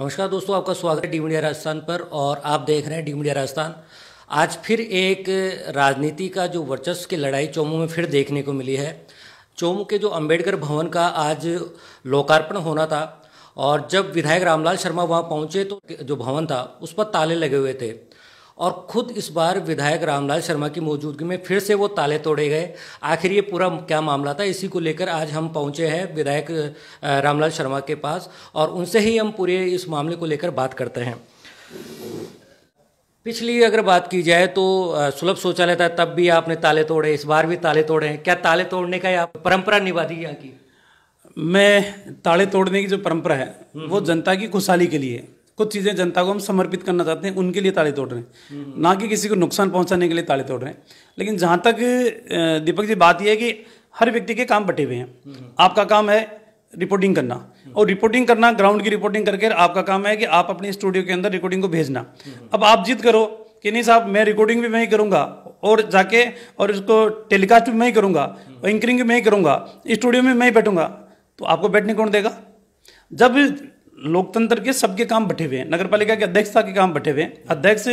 नमस्कार दोस्तों आपका स्वागत है डी मीडिया राजस्थान पर और आप देख रहे हैं डी मीडिया राजस्थान आज फिर एक राजनीति का जो वर्चस्व की लड़ाई चोमू में फिर देखने को मिली है चोमू के जो अंबेडकर भवन का आज लोकार्पण होना था और जब विधायक रामलाल शर्मा वहाँ पहुँचे तो जो भवन था उस पर ताले लगे हुए थे और खुद इस बार विधायक रामलाल शर्मा की मौजूदगी में फिर से वो ताले तोड़े गए आखिर ये पूरा क्या मामला था इसी को लेकर आज हम पहुंचे हैं विधायक रामलाल शर्मा के पास और उनसे ही हम पूरे इस मामले को लेकर बात करते हैं पिछली अगर बात की जाए तो सुलभ शौचालय था तब भी आपने ताले तोड़े इस बार भी ताले तोड़े हैं क्या ताले तोड़ने का आप परंपरा निभा दी यहाँ की मैं ताले तोड़ने की जो परंपरा है हम्म। वो जनता की खुशहाली के लिए कुछ चीज़ें जनता को हम समर्पित करना चाहते हैं उनके लिए ताले तोड़ रहे हैं ना कि किसी को नुकसान पहुंचाने के लिए ताले तोड़ रहे हैं लेकिन जहाँ तक दीपक जी बात यह है कि हर व्यक्ति के काम बटे हुए हैं आपका काम है रिपोर्टिंग करना और रिपोर्टिंग करना ग्राउंड की रिपोर्टिंग करके आपका काम है कि आप अपने स्टूडियो के अंदर रिकॉर्डिंग को भेजना अब आप जिद करो कि नहीं साहब मैं रिकॉर्डिंग भी मैं ही करूँगा और जाके और इसको टेलीकास्ट भी मैं ही करूँगा और एंकरिंग भी मैं ही करूँगा स्टूडियो में मैं ही बैठूंगा तो आपको बैठने कौन देगा जब लोकतंत्र के सबके काम बैठे हुए हैं नगर पालिका के अध्यक्षता के काम बैठे हुए हैं अध्यक्ष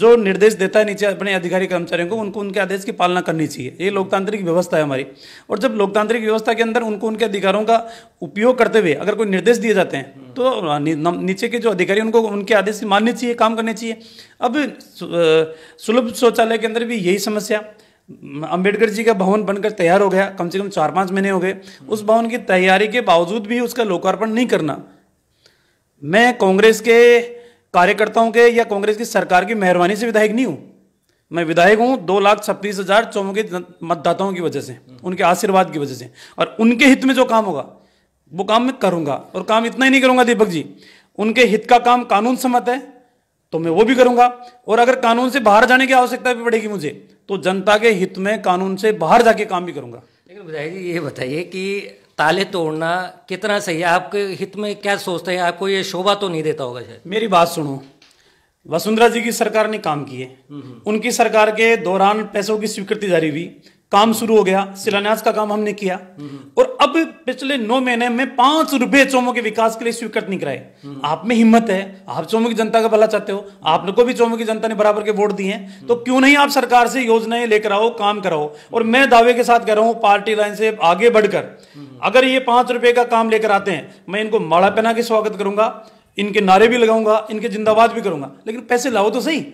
जो निर्देश देता है नीचे अपने अधिकारी कर्मचारियों को उनको उनके आदेश की पालना करनी चाहिए ये लोकतांत्रिक व्यवस्था है हमारी और जब लोकतांत्रिक व्यवस्था के अंदर उनको उनके अधिकारों का उपयोग करते हुए अगर कोई निर्देश दिए जाते हैं तो नीचे के जो अधिकारी उनको उनके आदेश की माननी चाहिए काम करने चाहिए अब सुलभ शौचालय के अंदर भी यही समस्या अंबेडकर जी का भवन बनकर तैयार हो गया कम से कम चार पाँच महीने हो गए उस भवन की तैयारी के बावजूद भी उसका लोकार्पण नहीं करना मैं कांग्रेस के कार्यकर्ताओं के या कांग्रेस की सरकार की मेहरबानी से विधायक नहीं हूं मैं विधायक हूं दो लाख छब्बीस हज़ार चौमुखी मतदाताओं की वजह से उनके आशीर्वाद की वजह से और उनके हित में जो काम होगा वो काम मैं करूंगा और काम इतना ही नहीं करूँगा दीपक जी उनके हित का काम कानून सम्मत है तो मैं वो भी करूंगा और अगर कानून से बाहर जाने की आवश्यकता भी पड़ेगी मुझे तो जनता के हित में कानून से बाहर जाके काम भी करूंगा लेकिन विधायक जी ये बताइए कि ताले तोड़ना कितना सही है आपके हित में क्या सोचते हैं आपको ये शोभा तो नहीं देता होगा शायद मेरी बात सुनो वसुंधरा जी की सरकार ने काम किए हम्म, हम्म। उनकी सरकार के दौरान पैसों की स्वीकृति जारी हुई काम शुरू हो गया हम्म। शिलान्यास का काम हमने किया और अब पिछले नौ महीने में पांच रुपए चोमो के विकास के लिए स्वीकृत नहीं कराए आप में हिम्मत है आप चोमो की जनता का भला चाहते हो आप लोग को भी चोमो की जनता ने बराबर के वोट दिए हैं तो क्यों नहीं आप सरकार से योजनाएं लेकर आओ काम कराओ और मैं दावे के साथ कह रहा हूं पार्टी लाइन से आगे बढ़कर अगर ये पांच रुपए का काम लेकर आते हैं मैं इनको माड़ा पहना के स्वागत करूंगा इनके नारे भी लगाऊंगा इनके जिंदाबाद भी करूंगा लेकिन पैसे लाओ तो सही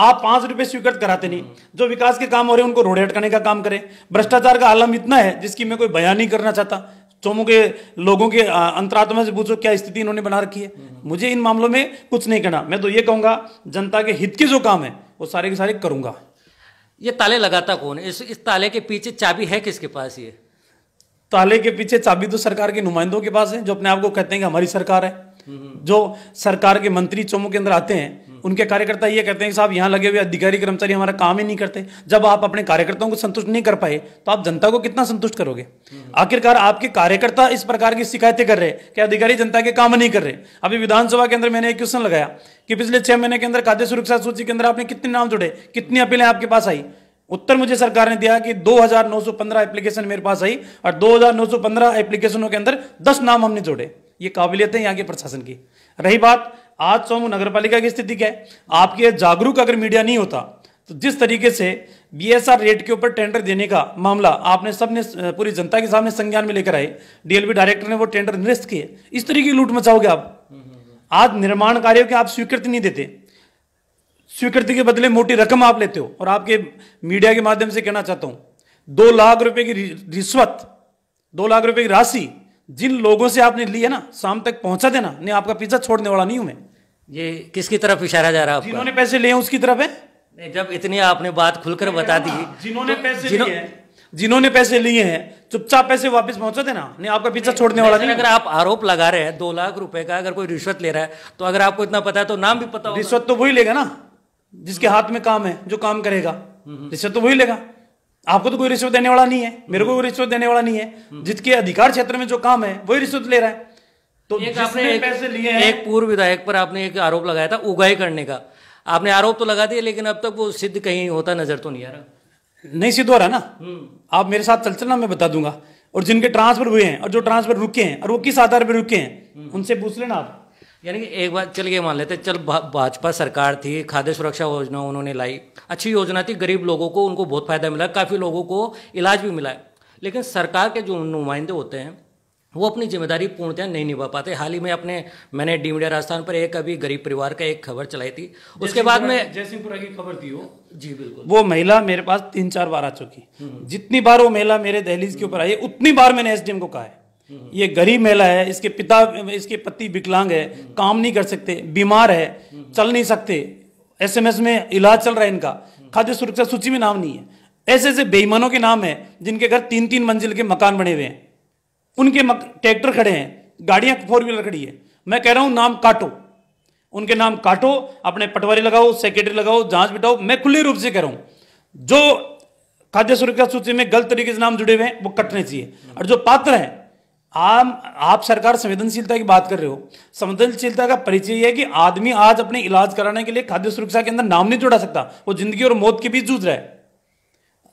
आप पांच रुपए स्वीकृत कराते नहीं जो विकास के काम हो रहे हैं उनको रोड़े अटकाने का काम करें भ्रष्टाचार का आलम इतना है जिसकी मैं कोई बयान नहीं करना चाहता चोमों के लोगों के अंतरात्मा से पूछो क्या स्थिति इन्होंने बना रखी है मुझे इन मामलों में कुछ नहीं कहना मैं तो ये कहूंगा जनता के हित के जो काम है वो सारे के सारे करूंगा ये ताले लगाता कौन इस इस ताले के पीछे चाबी है किसके पास ये ताले तो के पीछे चाबी तो सरकार के नुमाइंदों के पास है जो अपने आप को कहते हैं कि हमारी सरकार है जो सरकार के मंत्री चौमों के अंदर आते हैं उनके कार्यकर्ता ये कहते हैं कि साहब यहाँ लगे हुए अधिकारी कर्मचारी हमारा काम ही नहीं करते जब आप अपने कार्यकर्ताओं को संतुष्ट नहीं कर पाए तो आप जनता को कितना संतुष्ट करोगे आखिरकार आपके कार्यकर्ता इस प्रकार की शिकायतें कर रहे हैं कि अधिकारी जनता के काम नहीं कर रहे अभी विधानसभा के अंदर मैंने एक क्वेश्चन लगाया कि पिछले छह महीने के अंदर खाद्य सुरक्षा सूची के अंदर आपने कितने नाम जुड़े कितनी अपीलें आपके पास आई उत्तर मुझे सरकार ने दिया कि 2,915 एप्लीकेशन मेरे पास आई और 2,915 एप्लीकेशनों के अंदर 10 नाम हमने जोड़े ये काबिलियत है यहाँ के प्रशासन की रही बात आज सोम नगर पालिका की स्थिति क्या है आपके जागरूक अगर मीडिया नहीं होता तो जिस तरीके से बीएसआर रेट के ऊपर टेंडर देने का मामला आपने सबने पूरी जनता के सामने संज्ञान में लेकर आए डीएलबी डायरेक्टर ने वो टेंडर निरस्त किए इस तरीके की लूट मचाओगे आप हम्म, हम्म, हम्म। आज निर्माण कार्यों की आप स्वीकृति नहीं देते स्वीकृति के बदले मोटी रकम आप लेते हो और आपके मीडिया के माध्यम से कहना चाहता हूँ दो लाख रुपए की रिश्वत दो लाख रुपए की राशि जिन लोगों से आपने ली है ना शाम तक पहुंचा देना नहीं आपका पिज्जा छोड़ने वाला नहीं हूं मैं ये किसकी तरफ इशारा जा रहा है जिन्होंने पैसे लिए उसकी तरफ है जब इतनी आपने बात खुलकर बता दी हाँ, जिन्होंने तो पैसे लिए जिन्होंने पैसे लिए हैं चुपचाप पैसे वापस पहुंचा देना नहीं आपका पिज्जा छोड़ने वाला नहीं अगर आप आरोप लगा रहे हैं दो लाख रुपए का अगर कोई रिश्वत ले रहा है तो अगर आपको इतना पता है तो नाम भी पता रिश्वत तो वही लेगा ना जिसके हाथ में काम है जो काम करेगा रिश्वत हम्म। तो वही लेगा आपको तो कोई रिश्वत देने वाला नहीं है मेरे को कोई रिश्वत देने वाला नहीं है हम्म। जिसके अधिकार क्षेत्र में जो काम है वही रिश्वत ले रहा है तो एक आपने एक, पैसे लिए एक पूर्व विधायक पर आपने एक आरोप लगाया था उगाई करने का आपने आरोप तो लगा दिया लेकिन अब तक वो सिद्ध कहीं होता नजर तो नहीं आ रहा नहीं सिद्ध हो रहा ना हम्म। आप मेरे साथ चल चलना मैं बता दूंगा और जिनके ट्रांसफर हुए हैं और जो ट्रांसफर रुके हैं और वो किस आधार पर रुके हैं उनसे पूछ लेना आप यानी कि एक बार चल मान लेते चल भाजपा सरकार थी खाद्य सुरक्षा योजना उन्होंने लाई अच्छी योजना थी गरीब लोगों को उनको बहुत फ़ायदा मिला काफ़ी लोगों को इलाज भी मिला लेकिन सरकार के जो नुमाइंदे होते हैं वो अपनी जिम्मेदारी पूर्णतः नहीं निभा पाते हाल ही में अपने मैंने डी मीडिया राजस्थान पर एक अभी गरीब परिवार का एक खबर चलाई थी उसके बाद में जयसिंहपुरा की खबर थी वो जी बिल्कुल वो महिला मेरे पास तीन चार बार आ चुकी हम्म। जितनी बार वो महिला मेरे दहलीज के ऊपर आई उतनी बार मैंने एसडीएम को कहा है ये गरीब महिला है इसके पिता इसके पति विकलांग है काम नहीं कर सकते बीमार है चल नहीं सकते एसएमएस में इलाज चल रहा है इनका खाद्य सुरक्षा सूची में नाम नहीं है ऐसे ऐसे बेईमानों के नाम है जिनके घर तीन तीन मंजिल के मकान बने हुए हैं उनके ट्रैक्टर खड़े हैं गाड़ियां फोर व्हीलर खड़ी है मैं कह रहा हूं नाम काटो उनके नाम काटो अपने पटवारी लगाओ सेक्रेटरी लगाओ जांच बिठाओ मैं खुले रूप से कह रहा हूं जो खाद्य सुरक्षा सूची में गलत तरीके से नाम जुड़े हुए हैं वो कटने चाहिए और जो पात्र हैं आप आप सरकार संवेदनशीलता की बात कर रहे हो संवेदनशीलता का परिचय है कि आदमी आज अपने इलाज कराने के लिए खाद्य सुरक्षा के अंदर नाम नहीं जोड़ा सकता वो जिंदगी और मौत के बीच जूझ रहा है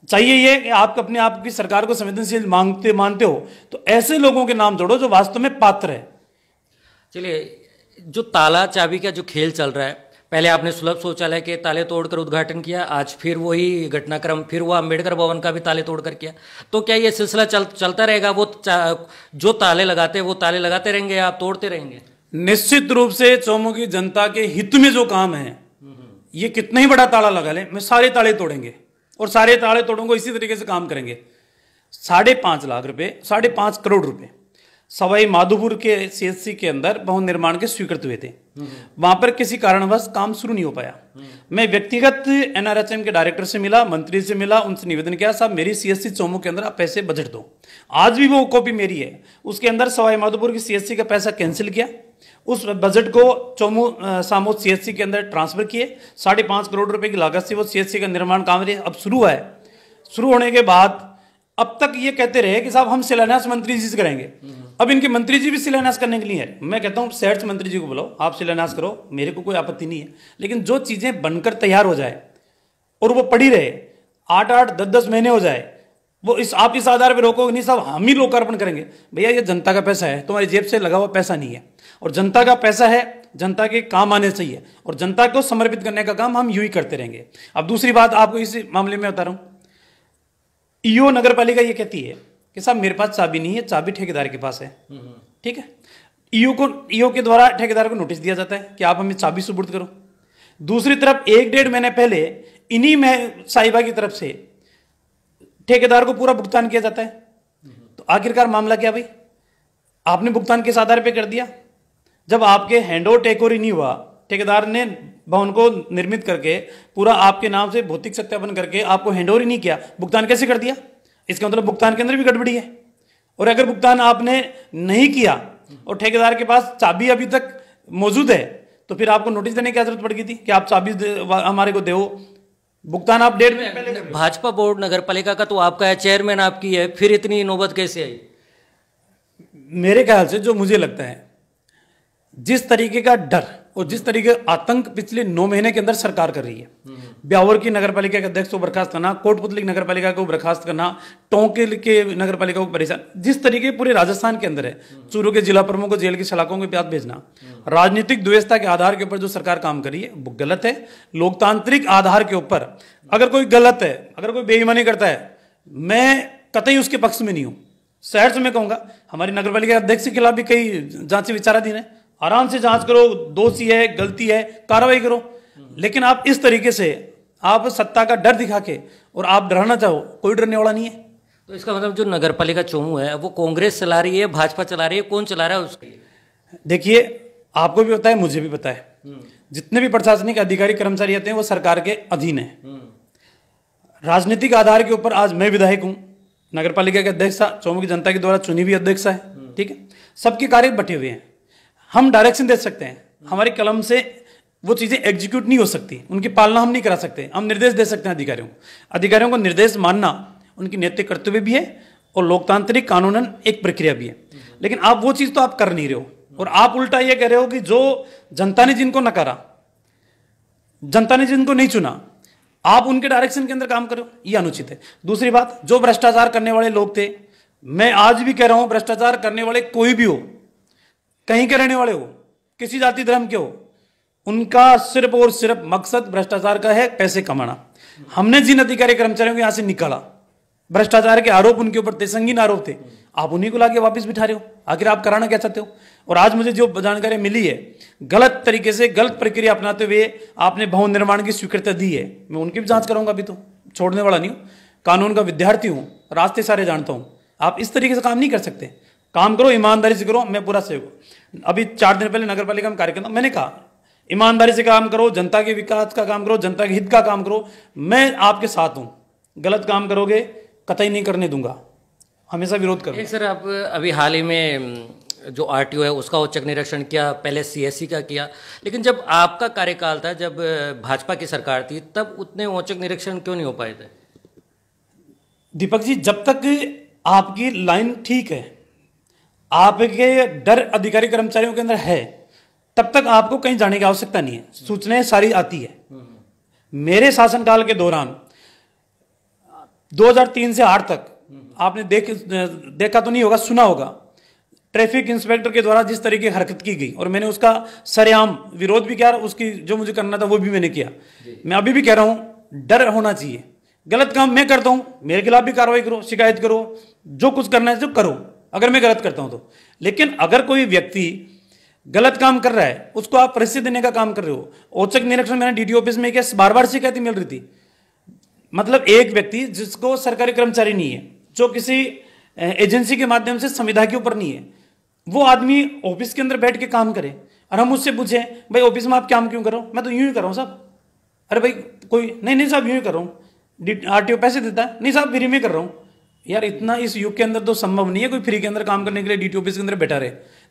चाहिए ये कि आप अपने आप की सरकार को संवेदनशील मांगते मानते हो तो ऐसे लोगों के नाम जोड़ो जो वास्तव में पात्र है चलिए जो ताला चाबी का जो खेल चल रहा है पहले आपने सुलभ शौचालय के ताले तोड़कर उद्घाटन किया आज फिर वही घटनाक्रम फिर वो अम्बेडकर भवन का भी ताले तोड़कर किया तो क्या ये सिलसिला चल चलता रहेगा वो जो ताले लगाते वो ताले लगाते रहेंगे आप तोड़ते रहेंगे निश्चित रूप से चौमुखी जनता के हित में जो काम है ये कितना ही बड़ा ताला लगा ले मैं सारे ताले तोड़ेंगे और सारे ताले तोड़ूंगा इसी तरीके से काम करेंगे साढ़े पांच लाख रुपए साढ़े पांच करोड़ रुपए सवाई माधोपुर के सीएससी के अंदर भवन निर्माण के स्वीकृत हुए थे वहां पर किसी कारणवश काम शुरू नहीं हो पाया मैं व्यक्तिगत एनआरएचएम के डायरेक्टर से मिला मंत्री से मिला उनसे निवेदन किया साहब मेरी सीएससी चोमो के अंदर आप पैसे बजट दो आज भी वो कॉपी मेरी है उसके अंदर सवाई माधोपुर की सीएससी का पैसा कैंसिल किया उस बजट को चौमू सामो सीएससी के अंदर ट्रांसफर किए साढ़े पांच करोड़ रुपए की लागत से वो सीएससी का निर्माण काम अब शुरू है शुरू होने के बाद अब तक ये कहते रहे कि साहब हम शिलान्यास मंत्री जी से करेंगे अब इनके मंत्री जी भी शिलान्यास करने के लिए है मैं कहता हूँ शहर से मंत्री जी को बुलाओ आप शिलान्यास करो मेरे को कोई आपत्ति नहीं है लेकिन जो चीज़ें बनकर तैयार हो जाए और वो पड़ी रहे आठ आठ दस दस महीने हो जाए वो इस आप इस आधार पर रोको नहीं साहब हम ही लोकार्पण करेंगे भैया ये जनता का पैसा है तुम्हारी जेब से लगा हुआ पैसा नहीं है और जनता का पैसा है जनता के काम आने चाहिए और जनता को समर्पित करने का काम हम यूं ही करते रहेंगे अब दूसरी बात आपको इस मामले में बता रहा हूँ ईओ नगर पालिका ये कहती है कि साहब मेरे पास चाबी नहीं है चाबी ठेकेदार के पास है ठीक है ईओ को ईओ के द्वारा ठेकेदार को नोटिस दिया जाता है कि आप हमें चाबी सुपुर्द करो दूसरी तरफ एक डेढ़ महीने पहले इन्हीं में साहिबा की तरफ से ठेकेदार को पूरा भुगतान किया जाता है तो आखिरकार मामला क्या भाई आपने भुगतान किस आधार पर कर दिया जब आपके हैंड ओवर टेक ओवर नहीं हुआ ठेकेदार ने भवन को निर्मित करके पूरा आपके नाम से भौतिक सत्यापन करके आपको हैंड ओवर ही नहीं किया भुगतान कैसे कर दिया इसका मतलब भुगतान के अंदर भी गड़बड़ी है और अगर भुगतान आपने नहीं किया और ठेकेदार के पास चाबी अभी तक मौजूद है तो फिर आपको नोटिस देने की जरूरत पड़ गई थी कि आप चाबी हमारे को दो भुगतान आप डेट में भाजपा बोर्ड नगर पालिका का तो आपका है चेयरमैन आपकी है फिर इतनी नौबत कैसे आई मेरे ख्याल से जो मुझे लगता है जिस तरीके का डर और जिस तरीके आतंक पिछले नौ महीने के अंदर सरकार कर रही है ब्यावर की नगर पालिका के अध्यक्ष को बर्खास्त करना कोटपुतली नगर पालिका को बर्खास्त करना टोंके के नगर पालिका को परेशान जिस तरीके पूरे राजस्थान के अंदर है चूरू के जिला प्रमुख को जेल की सलाखों के प्याज भेजना राजनीतिक द्वेषता के आधार के ऊपर जो सरकार काम करी है वो गलत है लोकतांत्रिक आधार के ऊपर अगर कोई गलत है अगर कोई बेईमानी करता है मैं कतई उसके पक्ष में नहीं हूं शहर से मैं कहूंगा हमारी नगर पालिका अध्यक्ष के खिलाफ भी कई जांच विचाराधीन है आराम से जांच करो दोषी है गलती है कार्रवाई करो लेकिन आप इस तरीके से आप सत्ता का डर दिखा के और आप डराना चाहो कोई डरने वाला नहीं है तो इसका मतलब जो नगर पालिका चोमू है वो कांग्रेस चला रही है भाजपा चला रही है कौन चला रहा है उसके देखिए आपको भी पता है मुझे भी पता है जितने भी प्रशासनिक अधिकारी कर्मचारी आते हैं वो सरकार के अधीन है राजनीतिक आधार के ऊपर आज मैं विधायक हूँ नगर पालिका के अध्यक्ष चौमू की जनता के द्वारा चुनी हुई अध्यक्ष है ठीक है सबके कार्य बटे हुए हैं हम डायरेक्शन दे सकते हैं हमारे कलम से वो चीज़ें एग्जीक्यूट नहीं हो सकती उनकी पालना हम नहीं करा सकते हम निर्देश दे सकते हैं अधिकारियों को अधिकारियों को निर्देश मानना उनकी नैतिक कर्तव्य भी है और लोकतांत्रिक कानूनन एक प्रक्रिया भी है लेकिन आप वो चीज़ तो आप कर नहीं रहे हो और आप उल्टा ये कह रहे हो कि जो जनता ने जिनको नकारा जनता ने जिनको नहीं चुना आप उनके डायरेक्शन के अंदर काम करो ये अनुचित है दूसरी बात जो भ्रष्टाचार करने वाले लोग थे मैं आज भी कह रहा हूं भ्रष्टाचार करने वाले कोई भी हो कहीं के रहने वाले हो किसी जाति धर्म के हो उनका सिर्फ और सिर्फ मकसद भ्रष्टाचार का है पैसे कमाना हमने जिन अधिकारी कर्मचारियों को यहां से निकाला भ्रष्टाचार के आरोप उनके ऊपर थे संगीन आरोप थे आप उन्हीं को लाके वापस बिठा रहे हो आखिर आप कराना क्या चाहते हो और आज मुझे जो जानकारी मिली है गलत तरीके से गलत प्रक्रिया अपनाते हुए आपने भवन निर्माण की स्वीकृति दी है मैं उनकी भी जांच करूंगा अभी तो छोड़ने वाला नहीं हूं कानून का विद्यार्थी हूं रास्ते सारे जानता हूं आप इस तरीके से काम नहीं कर सकते काम करो ईमानदारी से करो मैं पूरा सहयोग अभी चार दिन पहले नगर पालिका में कार्यक्रम मैंने कहा ईमानदारी से काम करो जनता के विकास का काम करो जनता के हित का काम करो मैं आपके साथ हूँ गलत काम करोगे कतई नहीं करने दूंगा हमेशा विरोध करो सर आप अभी हाल ही में जो आर है उसका औचक निरीक्षण किया पहले सीएससी का किया लेकिन जब आपका कार्यकाल था जब भाजपा की सरकार थी तब उतने औचक निरीक्षण क्यों नहीं हो पाए थे दीपक जी जब तक आपकी लाइन ठीक है आपके डर अधिकारी कर्मचारियों के अंदर है तब तक आपको कहीं जाने की आवश्यकता नहीं है सूचनाएं सारी आती है मेरे शासनकाल के दौरान 2003 से 8 तक आपने देख देखा तो नहीं होगा सुना होगा ट्रैफिक इंस्पेक्टर के द्वारा जिस तरीके हरकत की गई और मैंने उसका सरेआम विरोध भी किया उसकी जो मुझे करना था वो भी मैंने किया मैं अभी भी कह रहा हूं डर होना चाहिए गलत काम मैं करता हूं मेरे खिलाफ भी कार्रवाई करो शिकायत करो जो कुछ करना है जो करो अगर मैं गलत करता हूं तो लेकिन अगर कोई व्यक्ति गलत काम कर रहा है उसको आप परिस्थिति देने का काम कर रहे हो औचक निरीक्षण मैंने डीडी ऑफिस में क्या बार बार शिकायतें मिल रही थी मतलब एक व्यक्ति जिसको सरकारी कर्मचारी नहीं है जो किसी एजेंसी के माध्यम से संविधा के ऊपर नहीं है वो आदमी ऑफिस के अंदर बैठ के काम करे और हम उससे पूछे भाई ऑफिस में आप काम क्यों करो मैं तो यूं ही कर रहा हूं साहब अरे भाई कोई नहीं नहीं साहब यूं ही कर रहा हूं आर टी पैसे देता है नहीं साहब फ्री में कर रहा हूं यार इतना इस युग के अंदर तो संभव नहीं है कोई फ्री के अंदर काम करने के लिए डी टी के अंदर बेटर है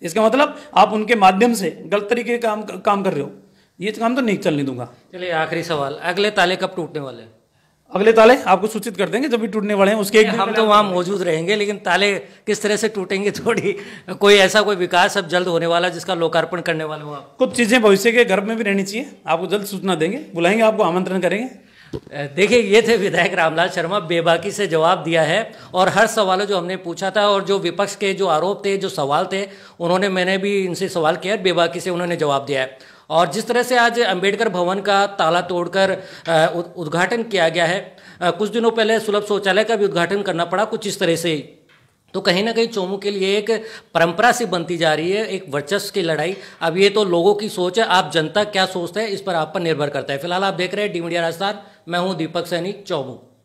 इसका मतलब आप उनके माध्यम से गलत तरीके काम काम कर रहे हो ये काम तो नहीं चलने दूंगा चलिए आखिरी सवाल अगले ताले कब टूटने वाले अगले ताले आपको सूचित कर देंगे जब भी टूटने वाले हैं उसके एक हम तो वहाँ मौजूद रहेंगे लेकिन ताले किस तरह से टूटेंगे थोड़ी कोई ऐसा कोई विकास अब जल्द होने वाला जिसका लोकार्पण करने वाले हो आप कुछ चीज़ें भविष्य के गर्भ में भी रहनी चाहिए आपको जल्द सूचना देंगे बुलाएंगे आपको आमंत्रण करेंगे देखिए ये थे विधायक रामलाल शर्मा बेबाकी से जवाब दिया है और हर सवाल जो हमने पूछा था और जो विपक्ष के जो आरोप थे जो सवाल थे उन्होंने मैंने भी इनसे सवाल किया बेबाकी से उन्होंने जवाब दिया है और जिस तरह से आज अंबेडकर भवन का ताला तोड़कर उद्घाटन किया गया है कुछ दिनों पहले सुलभ शौचालय का भी उद्घाटन करना पड़ा कुछ इस तरह से तो कहीं ना कहीं चोमू के लिए एक परंपरा सी बनती जा रही है एक वर्चस्व की लड़ाई अब ये तो लोगों की सोच है आप जनता क्या सोचते हैं इस पर आप पर निर्भर करता है फिलहाल आप देख रहे हैं डी मीडिया राजस्थान मैं हूं दीपक सैनी चौमू